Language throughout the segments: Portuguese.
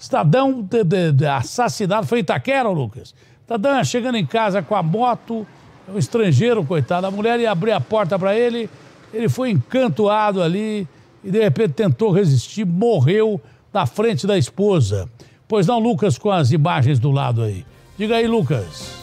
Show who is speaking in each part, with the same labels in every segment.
Speaker 1: Cidadão de, de, de assassinado, foi Itaquera, Lucas? Cidadão chegando em casa com a moto, um estrangeiro, coitado. A mulher ia abrir a porta para ele, ele foi encantoado ali e de repente tentou resistir, morreu na frente da esposa. Pois não, Lucas, com as imagens do lado aí. Diga aí, Lucas.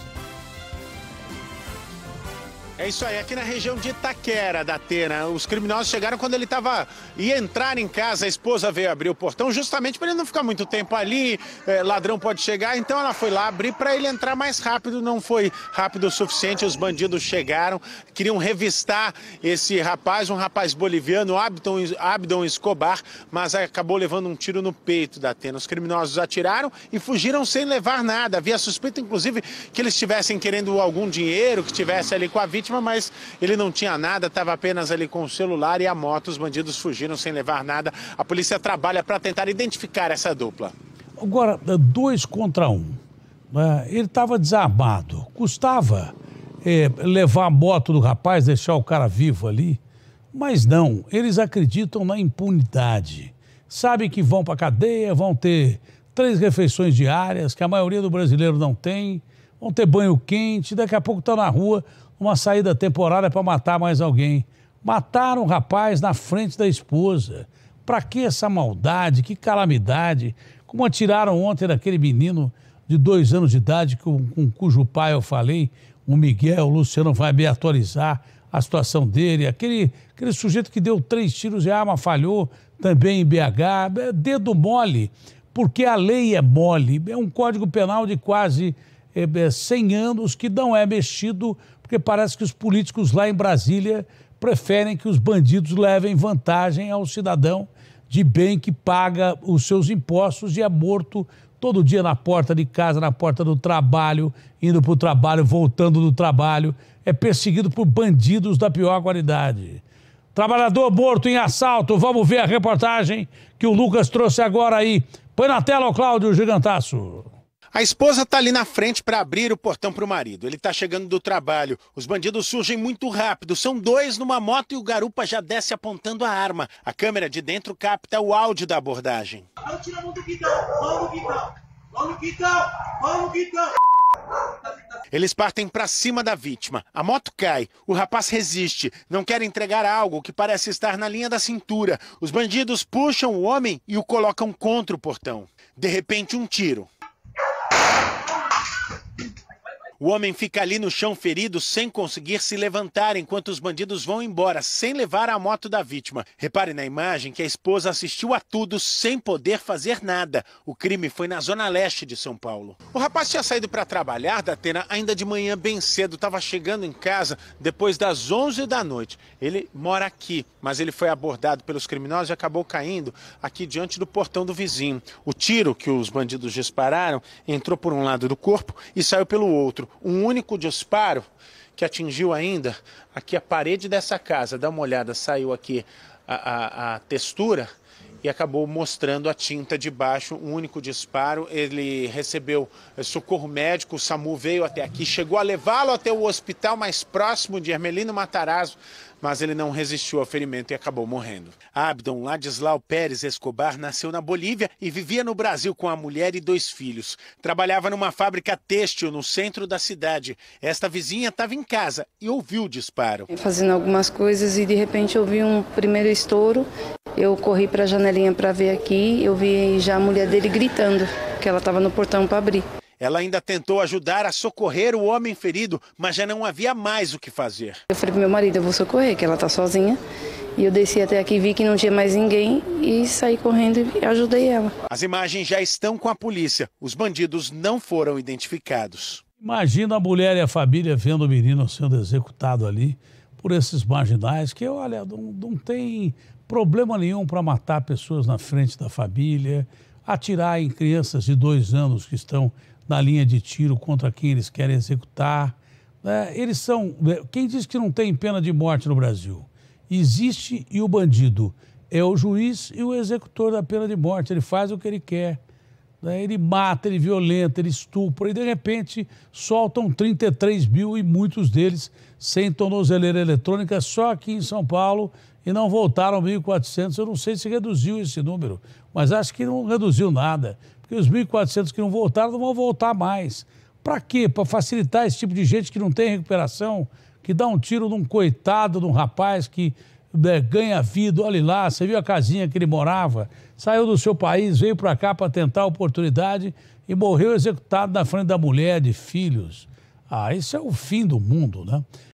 Speaker 2: É isso aí, aqui na região de Itaquera da Atena. Os criminosos chegaram quando ele estava ia entrar em casa, a esposa veio abrir o portão justamente para ele não ficar muito tempo ali, é, ladrão pode chegar, então ela foi lá abrir para ele entrar mais rápido, não foi rápido o suficiente, os bandidos chegaram, queriam revistar esse rapaz, um rapaz boliviano, Abdon, Abdon Escobar, mas acabou levando um tiro no peito da Atena. Os criminosos atiraram e fugiram sem levar nada. Havia suspeita, inclusive, que eles estivessem querendo algum dinheiro, que estivesse ali com a vítima, vítima, mas ele não tinha nada, estava apenas ali com o celular e a moto. Os bandidos fugiram sem levar nada. A polícia trabalha para tentar identificar essa dupla.
Speaker 1: Agora, dois contra um. Né? Ele estava desarmado. Custava é, levar a moto do rapaz, deixar o cara vivo ali. Mas não, eles acreditam na impunidade. Sabem que vão para a cadeia, vão ter três refeições diárias, que a maioria do brasileiro não tem vão ter banho quente, daqui a pouco estão tá na rua, uma saída temporária para matar mais alguém. Mataram o rapaz na frente da esposa. Para que essa maldade? Que calamidade? Como atiraram ontem daquele menino de dois anos de idade, com, com cujo pai eu falei, o Miguel, o Luciano vai me atualizar a situação dele. Aquele, aquele sujeito que deu três tiros e a arma falhou, também em BH. É dedo mole, porque a lei é mole. É um código penal de quase 100 é, é, anos que não é mexido, porque parece que os políticos lá em Brasília preferem que os bandidos levem vantagem ao cidadão de bem que paga os seus impostos e é morto todo dia na porta de casa, na porta do trabalho, indo para o trabalho, voltando do trabalho, é perseguido por bandidos da pior qualidade. Trabalhador morto em assalto, vamos ver a reportagem que o Lucas trouxe agora aí. Põe na tela, o Cláudio Gigantasso.
Speaker 2: A esposa está ali na frente para abrir o portão para o marido. Ele está chegando do trabalho. Os bandidos surgem muito rápido. São dois numa moto e o garupa já desce apontando a arma. A câmera de dentro capta o áudio da abordagem. Vamos tirar a Vamos Vamos Eles partem para cima da vítima. A moto cai. O rapaz resiste. Não quer entregar algo que parece estar na linha da cintura. Os bandidos puxam o homem e o colocam contra o portão. De repente, um tiro. O homem fica ali no chão ferido sem conseguir se levantar enquanto os bandidos vão embora, sem levar a moto da vítima. Repare na imagem que a esposa assistiu a tudo sem poder fazer nada. O crime foi na zona leste de São Paulo. O rapaz tinha saído para trabalhar da Atena ainda de manhã bem cedo, estava chegando em casa depois das 11 da noite. Ele mora aqui, mas ele foi abordado pelos criminosos e acabou caindo aqui diante do portão do vizinho. O tiro que os bandidos dispararam entrou por um lado do corpo e saiu pelo outro tiro, um único disparo que atingiu ainda aqui a parede dessa casa. Dá uma olhada, saiu aqui a, a, a textura e acabou mostrando a tinta de baixo, um único disparo. Ele recebeu eh, socorro médico, o SAMU veio até aqui, chegou a levá-lo até o hospital mais próximo de Hermelino Matarazzo, mas ele não resistiu ao ferimento e acabou morrendo. Abdon Ladislau Pérez Escobar nasceu na Bolívia e vivia no Brasil com a mulher e dois filhos. Trabalhava numa fábrica têxtil no centro da cidade. Esta vizinha estava em casa e ouviu o disparo. Fazendo
Speaker 1: algumas coisas e de repente ouvi um primeiro estouro. Eu corri para a janelinha para ver aqui, eu vi já a mulher dele gritando, que ela estava no portão para abrir.
Speaker 2: Ela ainda tentou ajudar a socorrer o homem ferido, mas já não havia mais o que fazer.
Speaker 1: Eu falei para meu marido, eu vou socorrer, que ela está sozinha. E eu desci até aqui, vi que não tinha mais ninguém e saí correndo e ajudei ela.
Speaker 2: As imagens já estão com a polícia. Os bandidos não foram identificados. Imagina a mulher e a família
Speaker 1: vendo o menino sendo executado ali por esses marginais que, olha, não, não tem problema nenhum para matar pessoas na frente da família atirar em crianças de dois anos que estão na linha de tiro contra quem eles querem executar. É, eles são. Né, quem diz que não tem pena de morte no Brasil? Existe e o bandido é o juiz e o executor da pena de morte. Ele faz o que ele quer. Né? Ele mata, ele violenta, ele estupra e de repente soltam 33 mil e muitos deles sem tornozeleira eletrônica só aqui em São Paulo e não voltaram 1.400. Eu não sei se reduziu esse número, mas acho que não reduziu nada, porque os 1.400 que não voltaram não vão voltar mais. Para quê? Para facilitar esse tipo de gente que não tem recuperação, que dá um tiro num coitado, num rapaz que né, ganha vida, olha lá, você viu a casinha que ele morava, saiu do seu país, veio para cá para tentar a oportunidade e morreu executado na frente da mulher, de filhos. Ah, isso é o fim do mundo, né?